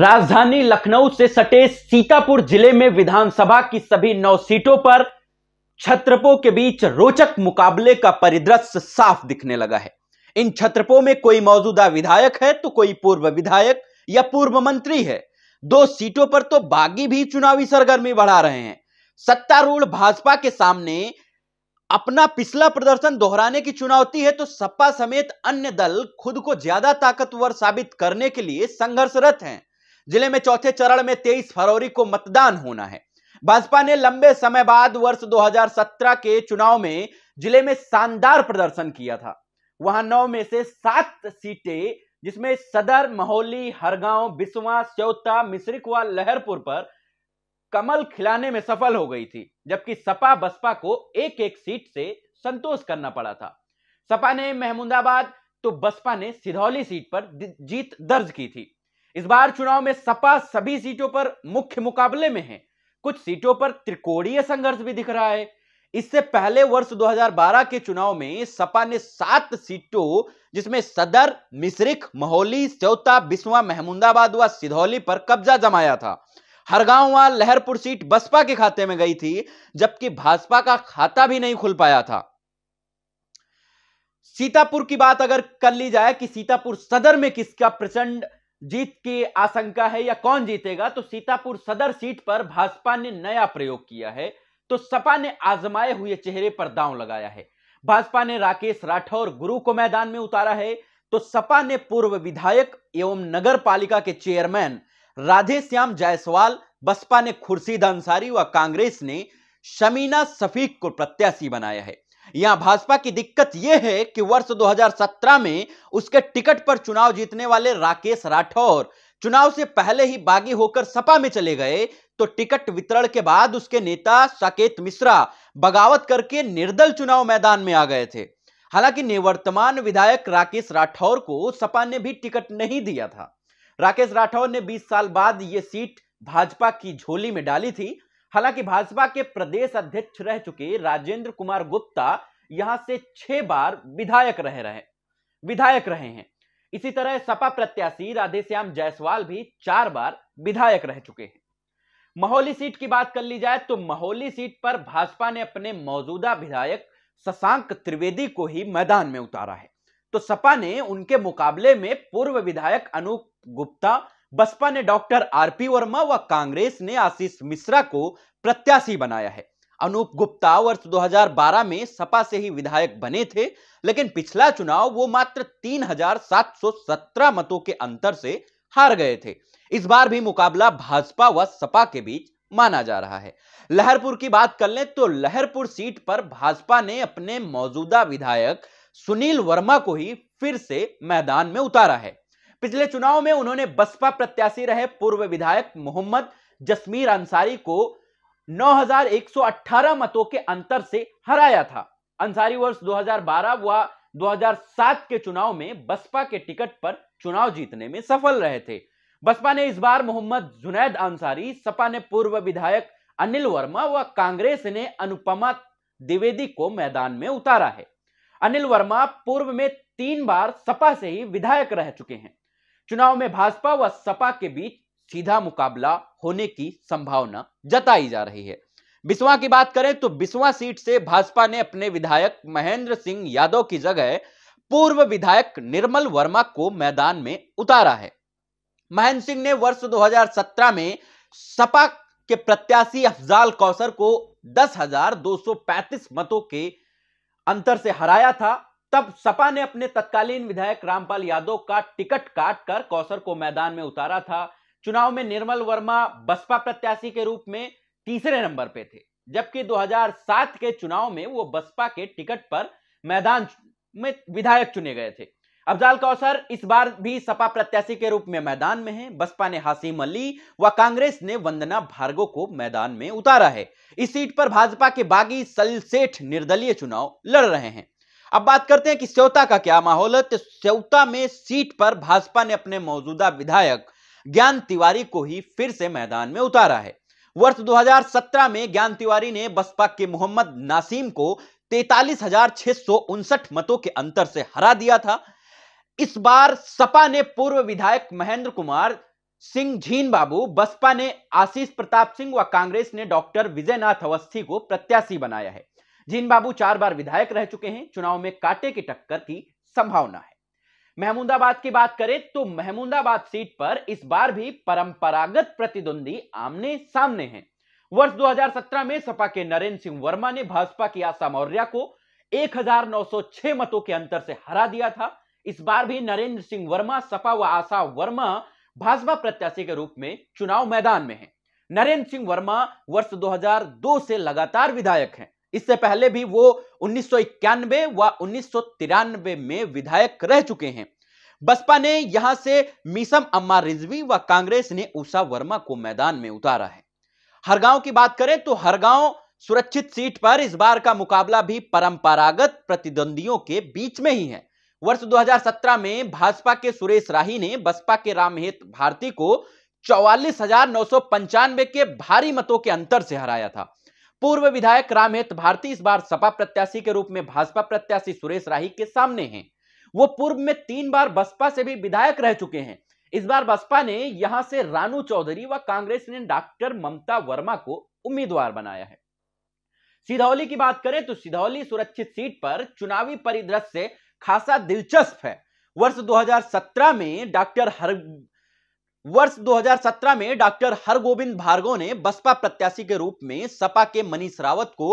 राजधानी लखनऊ से सटे सीतापुर जिले में विधानसभा की सभी नौ सीटों पर छत्रपों के बीच रोचक मुकाबले का परिदृश्य साफ दिखने लगा है इन छत्रपों में कोई मौजूदा विधायक है तो कोई पूर्व विधायक या पूर्व मंत्री है दो सीटों पर तो बागी भी चुनावी सरगर्मी बढ़ा रहे हैं सत्तारूढ़ भाजपा के सामने अपना पिछला प्रदर्शन दोहराने की चुनौती है तो सपा समेत अन्य दल खुद को ज्यादा ताकतवर साबित करने के लिए संघर्षरत हैं जिले में चौथे चरण में 23 फरवरी को मतदान होना है भाजपा ने लंबे समय बाद वर्ष 2017 के चुनाव में जिले में शानदार प्रदर्शन किया था वहां नौ में से सात सीटें जिसमें सदर महोली हरगांव बिस्वा स्योता मिश्रिक व लहरपुर पर कमल खिलाने में सफल हो गई थी जबकि सपा बसपा को एक एक सीट से संतोष करना पड़ा था सपा ने महमूदाबाद तो बसपा ने सिधौली सीट पर जीत दर्ज की थी इस बार चुनाव में सपा सभी सीटों पर मुख्य मुकाबले में है कुछ सीटों पर त्रिकोणीय संघर्ष भी दिख रहा है इससे पहले वर्ष 2012 के चुनाव में सपा ने सात सीटों जिसमें सदर मिश्रिक महोली चौता बिस्वा महमुदाबाद व सिधौली पर कब्जा जमाया था हरगांव व लहरपुर सीट बसपा के खाते में गई थी जबकि भाजपा का खाता भी नहीं खुल पाया था सीतापुर की बात अगर कर ली जाए कि सीतापुर सदर में किसका प्रचंड जीत की आशंका है या कौन जीतेगा तो सीतापुर सदर सीट पर भाजपा ने नया प्रयोग किया है तो सपा ने आजमाए हुए चेहरे पर दांव लगाया है भाजपा ने राकेश राठौर गुरु को मैदान में उतारा है तो सपा ने पूर्व विधायक एवं नगर पालिका के चेयरमैन राधेश्याम जायसवाल बसपा ने खुर्शीद अंसारी व कांग्रेस ने शमीना सफीक को प्रत्याशी बनाया है यहां भाजपा की दिक्कत यह है कि वर्ष 2017 में उसके टिकट पर चुनाव जीतने वाले राकेश राठौर चुनाव से पहले ही बागी होकर सपा में चले गए तो टिकट वितरण के बाद उसके नेता साकेत मिश्रा बगावत करके निर्दल चुनाव मैदान में आ गए थे हालांकि निवर्तमान विधायक राकेश राठौर को सपा ने भी टिकट नहीं दिया था राकेश राठौर ने 20 साल बाद यह सीट भाजपा की झोली में डाली थी हालांकि भाजपा के प्रदेश अध्यक्ष रह चुके राजेंद्र कुमार गुप्ता यहां से छह बार विधायक रह रहे विधायक रहे हैं इसी तरह सपा प्रत्याशी राधेश्याम जायसवाल भी चार बार विधायक रह चुके हैं महोली सीट की बात कर ली जाए तो महोली सीट पर भाजपा ने अपने मौजूदा विधायक शशांक त्रिवेदी को ही मैदान में उतारा है तो सपा ने उनके मुकाबले में पूर्व विधायक अनूप गुप्ता बसपा ने डॉक्टर आरपी वर्मा व कांग्रेस ने आशीष मिश्रा को प्रत्याशी बनाया है अनूप गुप्ता वर्ष 2012 में सपा से ही विधायक बने थे लेकिन पिछला चुनाव वो मात्र 3,717 मतों के अंतर से हार गए थे इस बार भी मुकाबला भाजपा व सपा के बीच माना जा रहा है लहरपुर की बात कर लें तो लहरपुर सीट पर भाजपा ने अपने मौजूदा विधायक सुनील वर्मा को ही फिर से मैदान में उतारा है पिछले चुनाव में उन्होंने बसपा प्रत्याशी रहे पूर्व विधायक मोहम्मद जसमीर अंसारी को 9,118 मतों के अंतर से हराया था अंसारी वर्ष 2012 व 2007 के चुनाव में बसपा के टिकट पर चुनाव जीतने में सफल रहे थे बसपा ने इस बार मोहम्मद जुनैद अंसारी सपा ने पूर्व विधायक अनिल वर्मा व कांग्रेस ने अनुपमा द्विवेदी को मैदान में उतारा है अनिल वर्मा पूर्व में तीन बार सपा से ही विधायक रह चुके हैं चुनाव में भाजपा व सपा के बीच सीधा मुकाबला होने की संभावना जताई जा रही है बिस्वा की बात करें तो बिस्वा सीट से भाजपा ने अपने विधायक महेंद्र सिंह यादव की जगह पूर्व विधायक निर्मल वर्मा को मैदान में उतारा है महेंद्र सिंह ने वर्ष 2017 में सपा के प्रत्याशी अफजाल कौशर को 10,235 मतों के अंतर से हराया था तब सपा ने अपने तत्कालीन विधायक रामपाल यादव का टिकट काट कर कौसर को मैदान में उतारा था चुनाव में निर्मल वर्मा बसपा प्रत्याशी के रूप में तीसरे नंबर पे थे जबकि 2007 के चुनाव में वो बसपा के टिकट पर मैदान में विधायक चुने गए थे अफजाल कौसर इस बार भी सपा प्रत्याशी के रूप में मैदान में हैं बसपा ने हासिम अली व कांग्रेस ने वंदना भार्गव को मैदान में उतारा है इस सीट पर भाजपा के बागी सलसेठ निर्दलीय चुनाव लड़ रहे हैं अब बात करते हैं कि स्यौता का क्या माहौल है तो स्यौता में सीट पर भाजपा ने अपने मौजूदा विधायक ज्ञान तिवारी को ही फिर से मैदान में उतारा है वर्ष 2017 में ज्ञान तिवारी ने बसपा के मोहम्मद नासिम को तैतालीस मतों के अंतर से हरा दिया था इस बार सपा ने पूर्व विधायक महेंद्र कुमार सिंह झीन बाबू बसपा ने आशीष प्रताप सिंह व कांग्रेस ने डॉक्टर विजयनाथ अवस्थी को प्रत्याशी बनाया है जीन बाबू चार बार विधायक रह चुके हैं चुनाव में कांटे की टक्कर की संभावना है महमूदाबाद की बात करें तो महमूदाबाद सीट पर इस बार भी परंपरागत प्रतिद्वंदी आमने सामने हैं वर्ष 2017 में सपा के नरेंद्र सिंह वर्मा ने भाजपा की आशा मौर्य को 1906 मतों के अंतर से हरा दिया था इस बार भी नरेंद्र सिंह वर्मा सपा व आशा वर्मा भाजपा प्रत्याशी के रूप में चुनाव मैदान में हैं। नरेंद्र सिंह वर्मा वर्ष 2002 से लगातार विधायक हैं इससे पहले भी वो उन्नीस व उन्नीस में विधायक रह चुके हैं बसपा ने यहां से मीसम अम्मा रिजवी व कांग्रेस ने उषा वर्मा को मैदान में उतारा है हरगांव की बात करें तो हरगांव सुरक्षित सीट पर इस बार का मुकाबला भी परंपरागत प्रतिद्वंदियों के बीच में ही है वर्ष 2017 में भाजपा के सुरेश राही ने बसपा के रामहेत भारती को चौवालीस के भारी मतों के अंतर से हराया था पूर्व विधायक रामहेत भारती इस बार सपा प्रत्याशी के रूप में भाजपा प्रत्याशी सुरेश राही के सामने हैं वो पूर्व में तीन बार बसपा से भी विधायक रह चुके हैं इस बार बसपा ने यहां से रानू चौधरी व कांग्रेस ने डॉक्टर ममता वर्मा को उम्मीदवार बनाया है सिधौली की बात करें तो सिधौली सुरक्षित सीट पर चुनावी परिदृश्य खासा दिलचस्प है वर्ष 2017 में डॉक्टर हर वर्ष 2017 में डॉक्टर हरगोविंद भार्गव ने बसपा प्रत्याशी के रूप में सपा के मनीष रावत को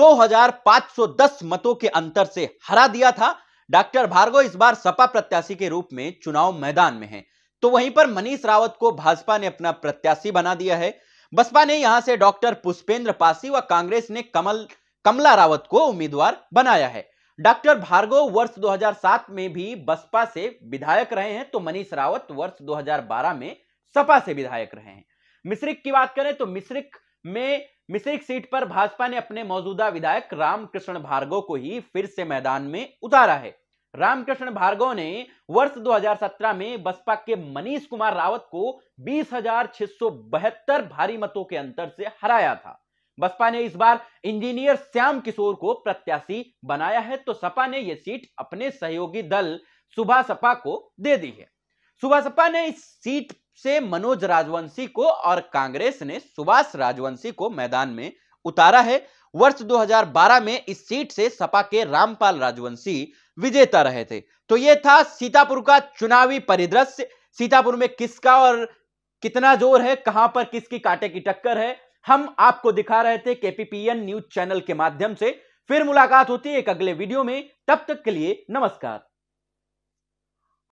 2510 मतों के अंतर से हरा दिया था डॉक्टर भार्गव इस बार सपा प्रत्याशी के रूप में चुनाव मैदान में हैं तो वहीं पर मनीष रावत को भाजपा ने अपना प्रत्याशी बना दिया है बसपा ने यहां से डॉक्टर पुष्पेंद्र पासी व कांग्रेस ने कमल कमला रावत को उम्मीदवार बनाया है डॉक्टर भार्गव वर्ष 2007 में भी बसपा से विधायक रहे हैं तो मनीष रावत वर्ष 2012 में सपा से विधायक रहे हैं मिश्रिक की बात करें तो मिश्रिक में मिश्रिक सीट पर भाजपा ने अपने मौजूदा विधायक रामकृष्ण भार्गव को ही फिर से मैदान में उतारा है रामकृष्ण भार्गव ने वर्ष 2017 में बसपा के मनीष कुमार रावत को बीस भारी मतों के अंतर से हराया था बसपा ने इस बार इंजीनियर श्याम किशोर को प्रत्याशी बनाया है तो सपा ने यह सीट अपने सहयोगी दल सुबह सपा को दे दी है सुबह सपा ने इस सीट से मनोज राजवंशी को और कांग्रेस ने सुभाष राजवंशी को मैदान में उतारा है वर्ष 2012 में इस सीट से सपा के रामपाल राजवंशी विजेता रहे थे तो यह था सीतापुर का चुनावी परिदृश्य सीतापुर में किसका और कितना जोर है कहां पर किसकी कांटे की टक्कर है हम आपको दिखा रहे थे केपीपीएन न्यूज चैनल के माध्यम से फिर मुलाकात होती है एक अगले वीडियो में तब तक के लिए नमस्कार